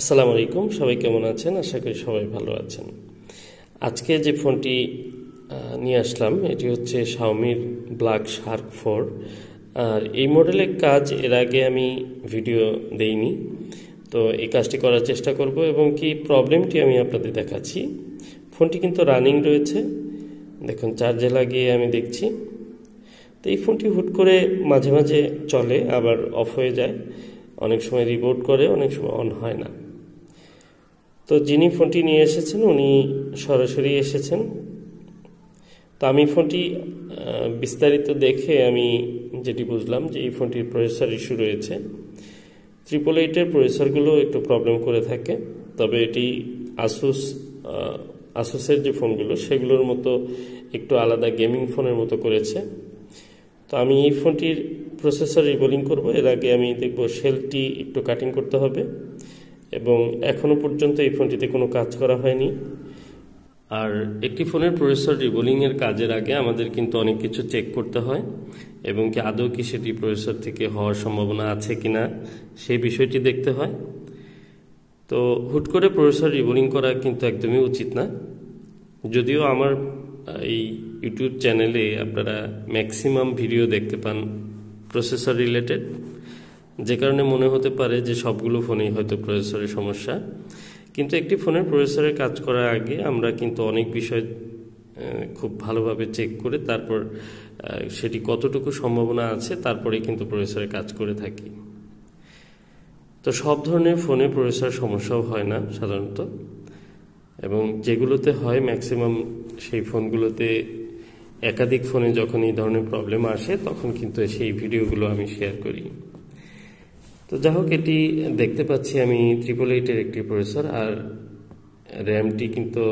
আসসালামু আলাইকুম সবাই কেমন আছেন আশা করি সবাই ভালো আছেন আজকে যে ফোনটি নিয়ে আসলাম এটি হচ্ছে শাওমির ব্ল্যাক শার্ক ফোর আর এই মডেলের কাজ এর আগে আমি ভিডিও দেইনি তো এই কাজটি করার চেষ্টা করব এবং কি প্রবলেমটি আমি আপনাদের দেখাচ্ছি ফোনটি কিন্তু রানিং রয়েছে দেখুন চার্জে লাগিয়ে আমি দেখছি তো এই ফোনটি হুট করে মাঝে মাঝে চলে আবার অফ হয়ে যায় অনেক সময় রিবোর্ট করে অনেক সময় অন হয় না তো যিনি ফোনটি নিয়ে এসেছেন উনি সরাসরি এসেছেন তা আমি ফোনটি বিস্তারিত দেখে আমি যেটি বুঝলাম যে এই ফোনটির প্রসেসর ইস্যু রয়েছে ট্রিপল এইটের প্রসেসরগুলো একটু প্রবলেম করে থাকে তবে এটি আসুস আসুসের যে ফোনগুলো সেগুলোর মতো একটু আলাদা গেমিং ফোনের মতো করেছে তো আমি এই ফোনটির প্রসেসর রিবোলিং করব এর আগে আমি দেখব সেলটি একটু কাটিং করতে হবে এবং এখনও পর্যন্ত এই ফোনটিতে কোনো কাজ করা হয়নি আর একটি ফোনের প্রসেসর রিবোলিংয়ের কাজের আগে আমাদের কিন্তু অনেক কিছু চেক করতে হয় এবং কি আদৌ কি সেটি প্রসেসর থেকে হওয়ার সম্ভাবনা আছে কি না সেই বিষয়টি দেখতে হয় তো হুট করে প্রসেসর রিবোলিং করা কিন্তু একদমই উচিত না যদিও আমার এই ইউটিউব চ্যানেলে আপনারা ম্যাক্সিমাম ভিডিও দেখতে পান প্রসেসর রিলেটেড যে কারণে মনে হতে পারে যে সবগুলো ফোনেই হয়তো প্রসেসরের সমস্যা কিন্তু একটি ফোনের প্রসেসরে কাজ করার আগে আমরা কিন্তু অনেক বিষয় খুব ভালোভাবে চেক করে তারপর সেটি কতটুকু সম্ভাবনা আছে তারপরে কিন্তু প্রসেসরে কাজ করে থাকি তো সব ধরনের ফোনে প্রসেসর সমস্যাও হয় না সাধারণত এবং যেগুলোতে হয় ম্যাক্সিমাম সেই ফোনগুলোতে একাধিক ফোনে যখন এই ধরনের প্রবলেম আসে তখন কিন্তু সেই ভিডিওগুলো আমি শেয়ার করি তো যাই হোক এটি দেখতে পাচ্ছি আমি ত্রিপল এইটের একটি প্রসেসর আর র্যামটি কিন্তু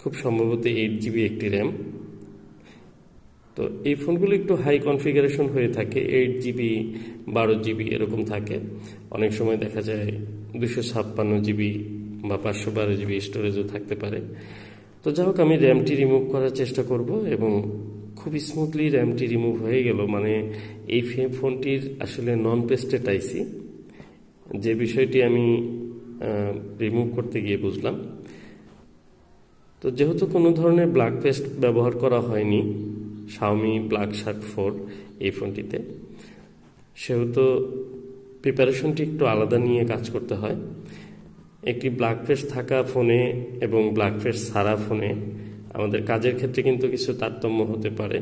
খুব সম্ভবত এইট জিবি একটি র্যাম তো এই ফোনগুলো একটু হাই কনফিগারেশন হয়ে থাকে এইট জিবি বারো জিবি এরকম থাকে অনেক সময় দেখা যায় দুশো ছাপ্পান্ন জিবি বা পাঁচশো বারো জিবি স্টোরেজও থাকতে পারে তো যাই হোক আমি র্যামটি রিমুভ করার চেষ্টা করব এবং খুব স্মুথলি র্যামটি রিমুভ হয়ে গেল মানে এই ফোনটির আসলে নন পেস্টেড আইসি যে বিষয়টি আমি রিমুভ করতে গিয়ে বুঝলাম তো যেহেতু কোনো ধরনের ব্লাক পেস্ট ব্যবহার করা হয়নি শাওমি ব্লাক শার্ট ফোর এই ফোনটিতে সেহেতু প্রিপারেশনটি একটু আলাদা নিয়ে কাজ করতে হয় একটি ব্লাক পেস্ট থাকা ফোনে এবং ব্লাক পেস্ট সারা ফোনে আমাদের কাজের ক্ষেত্রে কিন্তু কিছু তারতম্য হতে পারে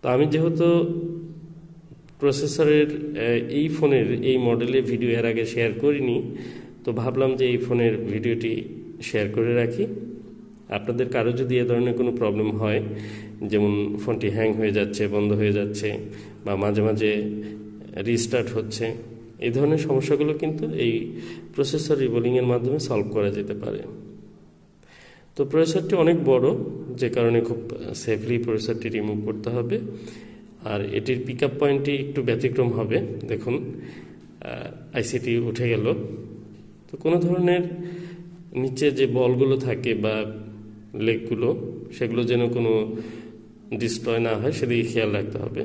তো আমি যেহেতু প্রসেসরের এই ফোনের এই মডেলে ভিডিও এর আগে শেয়ার করিনি তো ভাবলাম যে এই ফোনের ভিডিওটি শেয়ার করে রাখি আপনাদের কারো যদি এ ধরনের কোনো প্রবলেম হয় যেমন ফোনটি হ্যাং হয়ে যাচ্ছে বন্ধ হয়ে যাচ্ছে বা মাঝে মাঝে রিস্টার্ট হচ্ছে এই ধরনের সমস্যাগুলো কিন্তু এই প্রসেসর রিবোলিংয়ের মাধ্যমে সলভ করা যেতে পারে তো প্রসেসরটি অনেক বড় যে কারণে খুব সেফলি প্রসেসরটি রিমুভ করতে হবে আর এটির পিক আপ পয়েন্টটি একটু ব্যতিক্রম হবে দেখুন আইসিটি উঠে গেল তো কোনো ধরনের নিচে যে বলগুলো থাকে বা লেগগুলো সেগুলো যেন কোনো ডিস্ট্রয় না হয় সেদিকে খেয়াল রাখতে হবে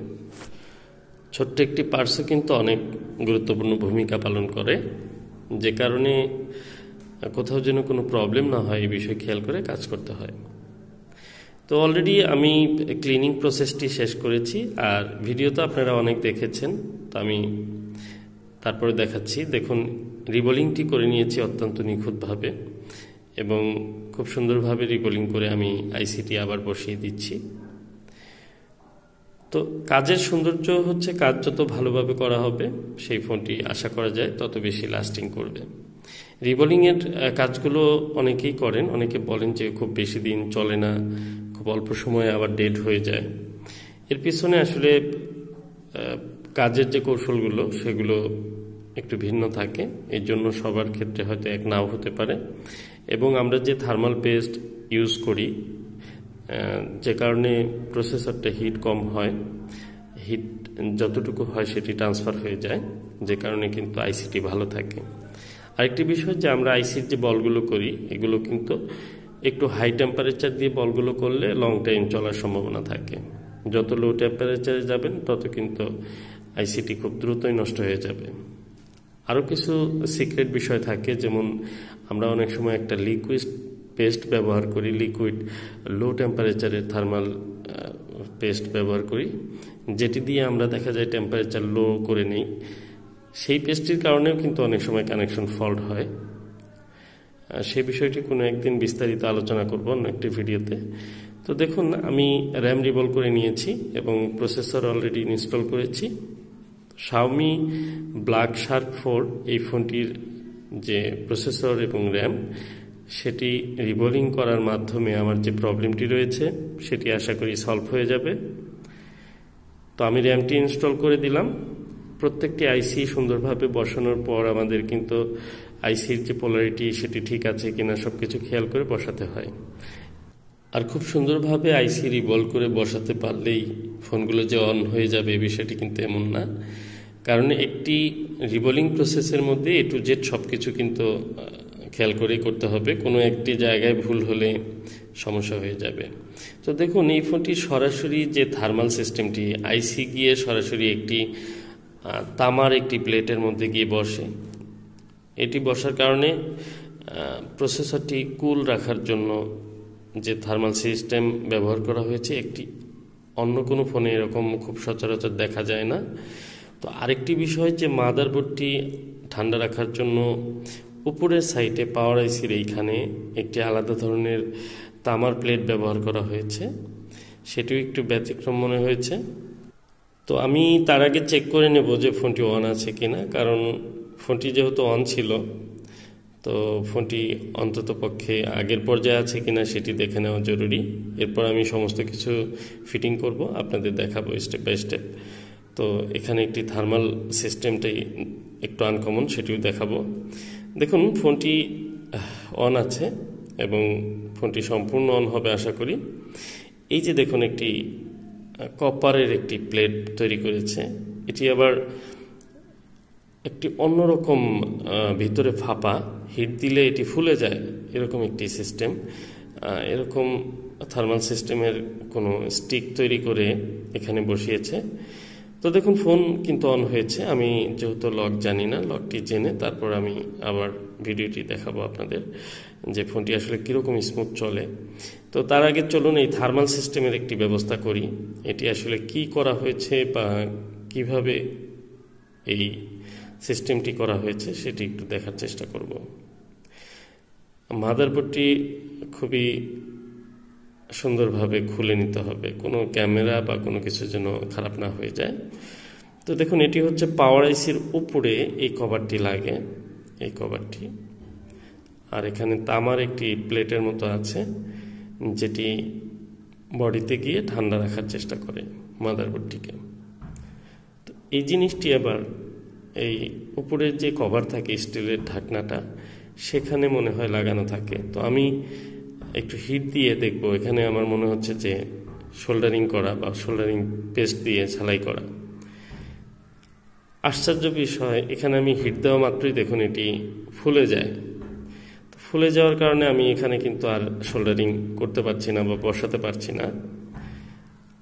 ছোট্ট একটি পার্সও কিন্তু অনেক গুরুত্বপূর্ণ ভূমিকা পালন করে যে কারণে কোথাও যেন কোনো প্রবলেম না হয় এই বিষয়ে খেয়াল করে কাজ করতে হয় তো অলরেডি আমি ক্লিনিং প্রসেসটি শেষ করেছি আর ভিডিও তো আপনারা অনেক দেখেছেন তো আমি তারপরে দেখাচ্ছি দেখুন রিবোলিংটি করে নিয়েছি অত্যন্ত নিখুঁতভাবে এবং খুব সুন্দরভাবে রিবোলিং করে আমি আইসিটি আবার বসিয়ে দিচ্ছি তো কাজের সৌন্দর্য হচ্ছে কাজ যত ভালোভাবে করা হবে সেই ফোনটি আশা করা যায় তত বেশি লাস্টিং করবে রিবলিংয়ের কাজগুলো অনেকেই করেন অনেকে বলেন যে খুব বেশি দিন চলে না খুব অল্প সময়ে আবার ডেড হয়ে যায় এর পিছনে আসলে কাজের যে কৌশলগুলো সেগুলো একটু ভিন্ন থাকে এর জন্য সবার ক্ষেত্রে হয়তো এক নাও হতে পারে এবং আমরা যে থার্মাল পেস্ট ইউজ করি যে কারণে প্রসেসরটা হিট কম হয় হিট যতটুকু হয় সেটি ট্রান্সফার হয়ে যায় যে কারণে কিন্তু আইসিটি ভালো থাকে আরেকটি বিষয় যে আমরা আইসির যে বলগুলো করি এগুলো কিন্তু একটু হাই টেম্পারেচার দিয়ে বলগুলো করলে লং টাইম চলার সম্ভাবনা থাকে যত লো টেম্পারেচারে যাবেন তত কিন্তু আইসিটি খুব দ্রুতই নষ্ট হয়ে যাবে আরও কিছু সিক্রেট বিষয় থাকে যেমন আমরা অনেক সময় একটা লিকুইড পেস্ট ব্যবহার করি লিকুইড লো টেম্পারেচারের থার্মাল পেস্ট ব্যবহার করি যেটি দিয়ে আমরা দেখা যায় টেম্পারেচার লো করে নিই সেই পেজটির কারণেও কিন্তু অনেক সময় কানেকশন ফল্ট হয় সেই বিষয়টি কোনো একদিন বিস্তারিত আলোচনা করব অন্য একটি ভিডিওতে তো দেখুন আমি র্যাম রিবল করে নিয়েছি এবং প্রসেসর অলরেডি ইনস্টল করেছি শাওমি ব্ল্যাক শার্ক ফোর এই ফোনটির যে প্রসেসর এবং র্যাম সেটি রিবলিং করার মাধ্যমে আমার যে প্রবলেমটি রয়েছে সেটি আশা করি সলভ হয়ে যাবে তো আমি র্যামটি ইনস্টল করে দিলাম প্রত্যেকটি আইসি সুন্দরভাবে বসানোর পর আমাদের কিন্তু আইসির যে পোলারিটি সেটি ঠিক আছে কিনা সব কিছু খেয়াল করে বসাতে হয় আর খুব সুন্দরভাবে আইসি রিভলভ করে বসাতে পারলেই ফোনগুলো যে অন হয়ে যাবে বিষয়টি কিন্তু এমন না কারণ একটি রিবলিং প্রসেসের মধ্যে এ টু জেড সব কিছু কিন্তু খেয়াল করেই করতে হবে কোনো একটি জায়গায় ভুল হলে সমস্যা হয়ে যাবে তো দেখুন এই ফোনটি সরাসরি যে থার্মাল সিস্টেমটি আইসি গিয়ে সরাসরি একটি তামার একটি প্লেটের মধ্যে গিয়ে বসে এটি বসার কারণে প্রসেসরটি কুল রাখার জন্য যে থার্মাল সিস্টেম ব্যবহার করা হয়েছে একটি অন্য কোনো ফোনে এরকম খুব সচরাচর দেখা যায় না তো আরেকটি বিষয় যে মাদারবোর্ডটি ঠান্ডা রাখার জন্য উপরের সাইটে পাওয়ার আইসির এইখানে একটি আলাদা ধরনের তামার প্লেট ব্যবহার করা হয়েছে সেটিও একটু ব্যতিক্রম মনে হয়েছে তো আমি তার আগে চেক করে নেব যে ফোনটি অন আছে কিনা কারণ ফোনটি যেহেতু অন ছিল তো ফোনটি অন্তত পক্ষে আগের পর্যায়ে আছে কিনা সেটি দেখে নেওয়া জরুরি এরপর আমি সমস্ত কিছু ফিটিং করব আপনাদের দেখাবো স্টেপ বাই স্টেপ তো এখানে একটি থার্মাল সিস্টেমটাই একটু আনকমন সেটিও দেখাবো দেখুন ফোনটি অন আছে এবং ফোনটি সম্পূর্ণ অন হবে আশা করি এই যে দেখুন একটি কপারের একটি প্লেট তৈরি করেছে এটি আবার একটি অন্যরকম ভিতরে ফাঁপা হিট দিলে এটি ফুলে যায় এরকম একটি সিস্টেম এরকম থার্মাল সিস্টেমের কোনো স্টিক তৈরি করে এখানে বসিয়েছে তো দেখুন ফোন কিন্তু অন হয়েছে আমি যেহেতু লক জানি না লকটি জেনে তারপর আমি আবার ভিডিওটি দেখাবো আপনাদের যে ফোনটি আসলে কীরকম স্মুথ চলে তো তার আগে চলুন এই থার্মাল সিস্টেমের একটি ব্যবস্থা করি এটি আসলে কি করা হয়েছে বা কিভাবে এই সিস্টেমটি করা হয়েছে সেটি একটু দেখার চেষ্টা করব মাদারবোর্ডটি খুবই সুন্দরভাবে খুলে নিতে হবে কোনো ক্যামেরা বা কোনো কিছু যেন খারাপ না হয়ে যায় তো দেখুন এটি হচ্ছে পাওয়ার আইসির উপরে এই কভারটি লাগে এই কভারটি আর এখানে তামার একটি প্লেটের মতো আছে যেটি বডিতে গিয়ে ঠান্ডা রাখার চেষ্টা করে মাদারবোর্ডটিকে তো এই জিনিসটি আবার এই উপরের যে কভার থাকে স্টিলের ঢাকনাটা সেখানে মনে হয় লাগানো থাকে তো আমি একটু হিট দিয়ে দেখব এখানে আমার মনে হচ্ছে যে শোল্ডারিং করা বা শোল্ডারিং পেস্ট দিয়ে সেলাই করা আশ্চর্য বিষয় এখানে আমি হিট দেওয়া মাত্রই দেখুন এটি ফুলে যায় তো ফুলে যাওয়ার কারণে আমি এখানে কিন্তু আর শোল্ডারিং করতে পারছি না বা বসাতে পারছি না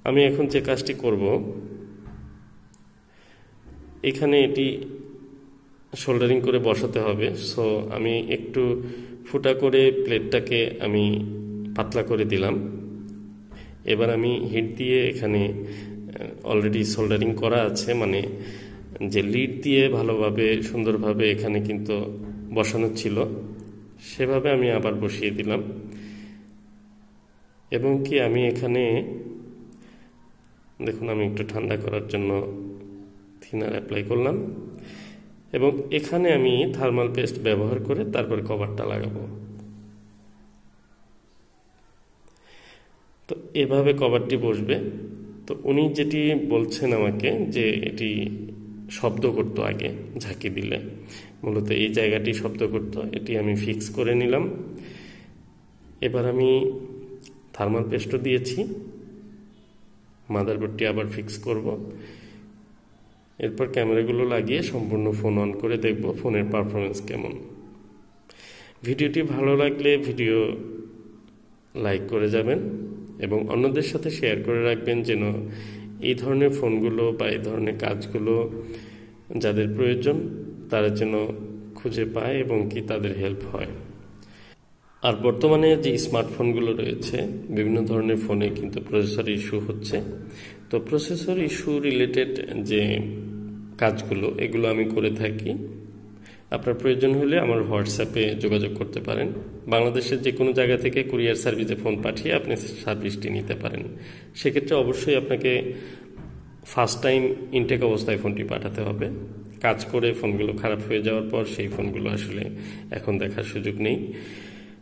আমি এখন যে কাজটি করব এখানে এটি শোল্ডারিং করে বসাতে হবে সো আমি একটু ফুটা করে প্লেটটাকে আমি পাতলা করে দিলাম এবার আমি হিট দিয়ে এখানে অলরেডি সোল্ডারিং করা আছে মানে যে লিড দিয়ে ভালোভাবে সুন্দরভাবে এখানে কিন্তু বসানো ছিল সেভাবে আমি আবার বসিয়ে দিলাম এবং কি আমি এখানে দেখুন আমি একটু ঠান্ডা করার জন্য থিনার অ্যাপ্লাই করলাম এবং এখানে আমি থার্মাল পেস্ট ব্যবহার করে তারপর কভারটা লাগাবো তো এভাবে কভারটি বসবে তো উনি যেটি বলছেন আমাকে যে এটি শব্দ করতো আগে ঝাঁকি দিলে মূলত এই জায়গাটি শব্দ করতো এটি আমি ফিক্স করে নিলাম এবার আমি থার্মাল পেস্টও দিয়েছি মাদারবোর্ডটি আবার ফিক্স করব এরপর ক্যামেরাগুলো লাগিয়ে সম্পূর্ণ ফোন অন করে দেখব ফোনের পারফরমেন্স কেমন ভিডিওটি ভালো লাগলে ভিডিও লাইক করে যাবেন এবং অন্যদের সাথে শেয়ার করে রাখবেন যেন এই ধরনের ফোনগুলো বা এই ধরনের কাজগুলো যাদের প্রয়োজন তারা যেন খুঁজে পায় এবং কি তাদের হেল্প হয় আর বর্তমানে যে স্মার্টফোনগুলো রয়েছে বিভিন্ন ধরনের ফোনে কিন্তু প্রসেসর ইস্যু হচ্ছে তো প্রসেসর ইস্যু রিলেটেড যে কাজগুলো এগুলো আমি করে থাকি আপনার প্রয়োজন হলে আমার হোয়াটসঅ্যাপে যোগাযোগ করতে পারেন বাংলাদেশের যে কোনো জায়গা থেকে কুরিয়ার সার্ভিসে ফোন পাঠিয়ে আপনি সার্ভিসটি নিতে পারেন সেক্ষেত্রে অবশ্যই আপনাকে ফার্স্ট টাইম ইনটেক অবস্থায় ফোনটি পাঠাতে হবে কাজ করে ফোনগুলো খারাপ হয়ে যাওয়ার পর সেই ফোনগুলো আসলে এখন দেখার সুযোগ নেই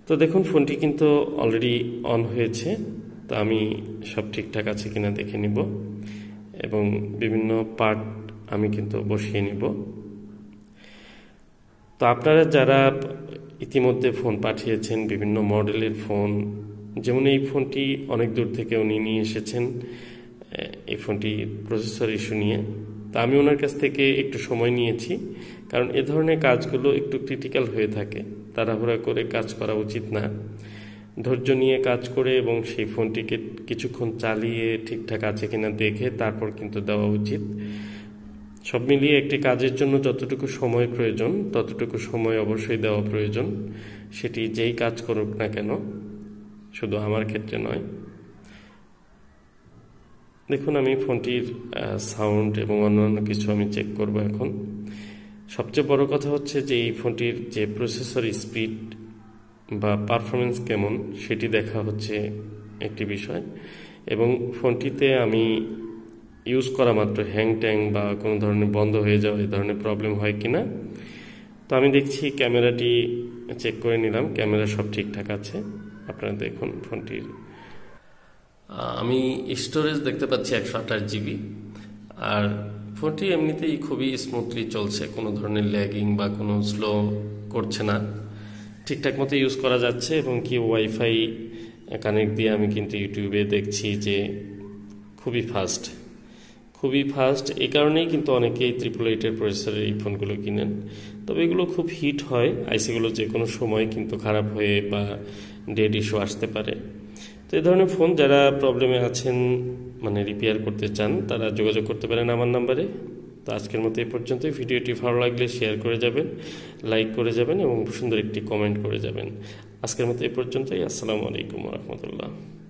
তো দেখুন ফোনটি কিন্তু অলরেডি অন হয়েছে তো আমি সব ঠিকঠাক আছে কিনা দেখে নিব এবং বিভিন্ন পার্ট আমি কিন্তু বসিয়ে নিব তো আপনারা যারা ইতিমধ্যে ফোন পাঠিয়েছেন বিভিন্ন মডেলের ফোন যেমন এই ফোনটি অনেক দূর থেকে উনি নিয়ে এসেছেন এই ফোনটি প্রসেসর ইস্যু নিয়ে তা আমি ওনার কাছ থেকে একটু সময় নিয়েছি কারণ এ ধরনের কাজগুলো একটু ক্রিটিক্যাল হয়ে থাকে তাড়াহুড়া করে কাজ করা উচিত না ধৈর্য নিয়ে কাজ করে এবং সেই ফোনটিকে কিছুক্ষণ চালিয়ে ঠিকঠাক আছে কিনা দেখে তারপর কিন্তু দেওয়া উচিত সব মিলিয়ে একটি কাজের জন্য যতটুকু সময় প্রয়োজন ততটুকু সময় অবশ্যই দেওয়া প্রয়োজন সেটি যেই কাজ করুক না কেন শুধু আমার ক্ষেত্রে নয় দেখুন আমি ফোনটির সাউন্ড এবং অন্যান্য কিছু আমি চেক করব এখন সবচেয়ে বড় কথা হচ্ছে যে এই ফোনটির যে প্রসেসর স্পিড বা পারফরমেন্স কেমন সেটি দেখা হচ্ছে একটি বিষয় এবং ফোনটিতে আমি ইউজ করা মাত্র হ্যাং ট্যাং বা কোনো ধরনের বন্ধ হয়ে যাওয়া এই ধরনের প্রবলেম হয় কি না তো আমি দেখছি ক্যামেরাটি চেক করে নিলাম ক্যামেরা সব ঠিকঠাক আছে আপনারা দেখুন ফোনটির আমি স্টোরেজ দেখতে পাচ্ছি একশো আঠাশ জিবি আর ফোনটি এমনিতেই খুবই স্মুথলি চলছে কোনো ধরনের ল্যাগিং বা কোনো স্লো করছে না ঠিকঠাক মতো ইউজ করা যাচ্ছে এবং কি ওয়াইফাই কানেক্ট দিয়ে আমি কিন্তু ইউটিউবে দেখছি যে খুবই ফাস্ট খুবই ফাস্ট এ কারণেই কিন্তু অনেকেই ত্রিপল এইটের প্রসেসরের এই ফোনগুলো কিনেন তবে এগুলো খুব হিট হয় আইসিগুলো যে কোনো সময় কিন্তু খারাপ হয়ে বা ডেড ইস্যু আসতে পারে তো এই ধরনের ফোন যারা প্রবলেমে আছেন মানে রিপেয়ার করতে চান তারা যোগাযোগ করতে পারেন আমার নাম্বারে তো আজকের মতো এ পর্যন্তই ভিডিওটি ভালো লাগলে শেয়ার করে যাবেন লাইক করে যাবেন এবং সুন্দর একটি কমেন্ট করে যাবেন আজকের মতো এ পর্যন্তই আসসালামু আলাইকুম রহমতুল্লাহ